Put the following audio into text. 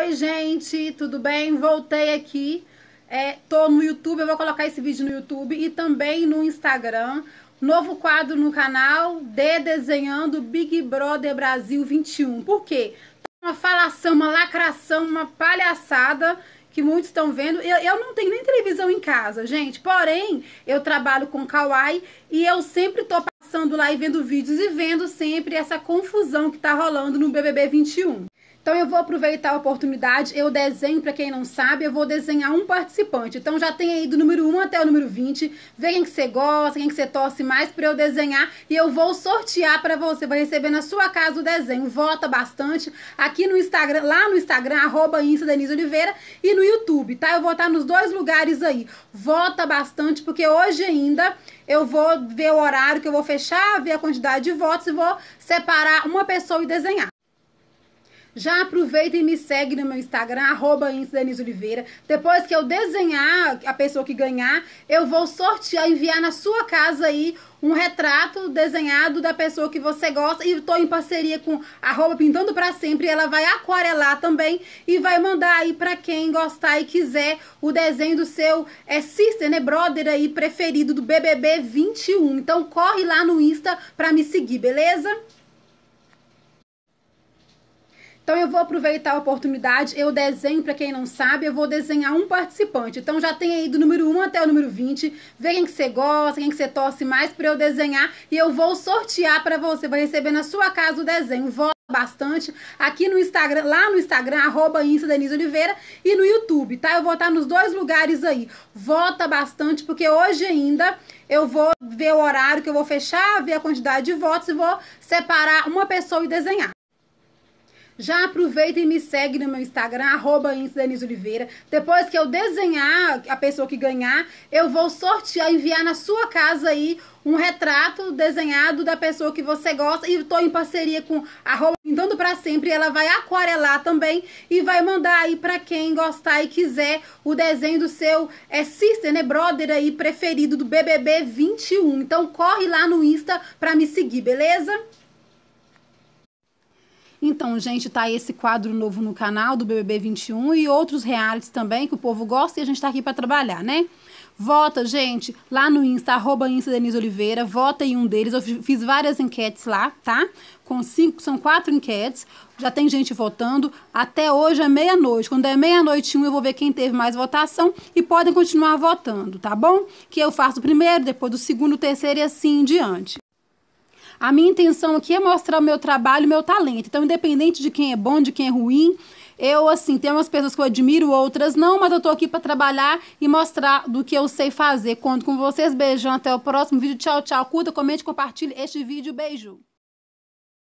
Oi, gente, tudo bem? Voltei aqui. É, tô no YouTube, eu vou colocar esse vídeo no YouTube e também no Instagram. Novo quadro no canal de Desenhando Big Brother Brasil 21. Por quê? Uma falação, uma lacração, uma palhaçada que muitos estão vendo. Eu, eu, não tenho nem televisão em casa, gente. Porém, eu trabalho com Kawaii e eu sempre tô passando lá e vendo vídeos e vendo sempre essa confusão que tá rolando no BBB 21. Então eu vou aproveitar a oportunidade, eu desenho, para quem não sabe, eu vou desenhar um participante. Então já tem aí do número 1 até o número 20, vê quem que você gosta, quem que você torce mais para eu desenhar e eu vou sortear para você, vai receber na sua casa o desenho. Vota bastante aqui no Instagram, lá no Instagram, arroba Insta Denise Oliveira e no YouTube, tá? Eu vou estar nos dois lugares aí. Vota bastante, porque hoje ainda eu vou ver o horário que eu vou fechar, ver a quantidade de votos e vou separar uma pessoa e desenhar. Já aproveita e me segue no meu Instagram, arroba Oliveira. Depois que eu desenhar a pessoa que ganhar, eu vou sortear, enviar na sua casa aí um retrato desenhado da pessoa que você gosta e estou em parceria com arroba pintando para sempre, ela vai aquarelar também e vai mandar aí para quem gostar e quiser o desenho do seu é sister, né, brother aí preferido do BBB 21. Então corre lá no Insta para me seguir, beleza? Então eu vou aproveitar a oportunidade, eu desenho, para quem não sabe, eu vou desenhar um participante. Então já tem aí do número 1 até o número 20, vê quem que você gosta, quem que você torce mais para eu desenhar e eu vou sortear para você, vai receber na sua casa o desenho. Vota bastante aqui no Instagram, lá no Instagram, arroba Insta Denise Oliveira e no YouTube, tá? Eu vou estar nos dois lugares aí. Vota bastante, porque hoje ainda eu vou ver o horário que eu vou fechar, ver a quantidade de votos e vou separar uma pessoa e desenhar. Já aproveita e me segue no meu Instagram, arroba Oliveira. Depois que eu desenhar a pessoa que ganhar, eu vou sortear, enviar na sua casa aí um retrato desenhado da pessoa que você gosta. E estou em parceria com a Pintando para Sempre. Ela vai aquarelar também e vai mandar aí para quem gostar e quiser o desenho do seu é, sister, né, brother aí preferido do BBB 21. Então corre lá no Insta para me seguir, beleza? Então, gente, tá esse quadro novo no canal do BBB 21 e outros realities também que o povo gosta e a gente tá aqui para trabalhar, né? Vota, gente, lá no Insta, arroba Insta Denise Oliveira, vota em um deles. Eu fiz várias enquetes lá, tá? Com cinco, são quatro enquetes, já tem gente votando. Até hoje é meia-noite. Quando é meia-noite um, eu vou ver quem teve mais votação e podem continuar votando, tá bom? Que eu faço o primeiro, depois do segundo, o terceiro e assim em diante. A minha intenção aqui é mostrar o meu trabalho, o meu talento. Então, independente de quem é bom, de quem é ruim, eu, assim, tem umas pessoas que eu admiro, outras não, mas eu tô aqui para trabalhar e mostrar do que eu sei fazer. Conto com vocês. Beijão, até o próximo vídeo. Tchau, tchau. Curta, comente, compartilhe este vídeo. Beijo.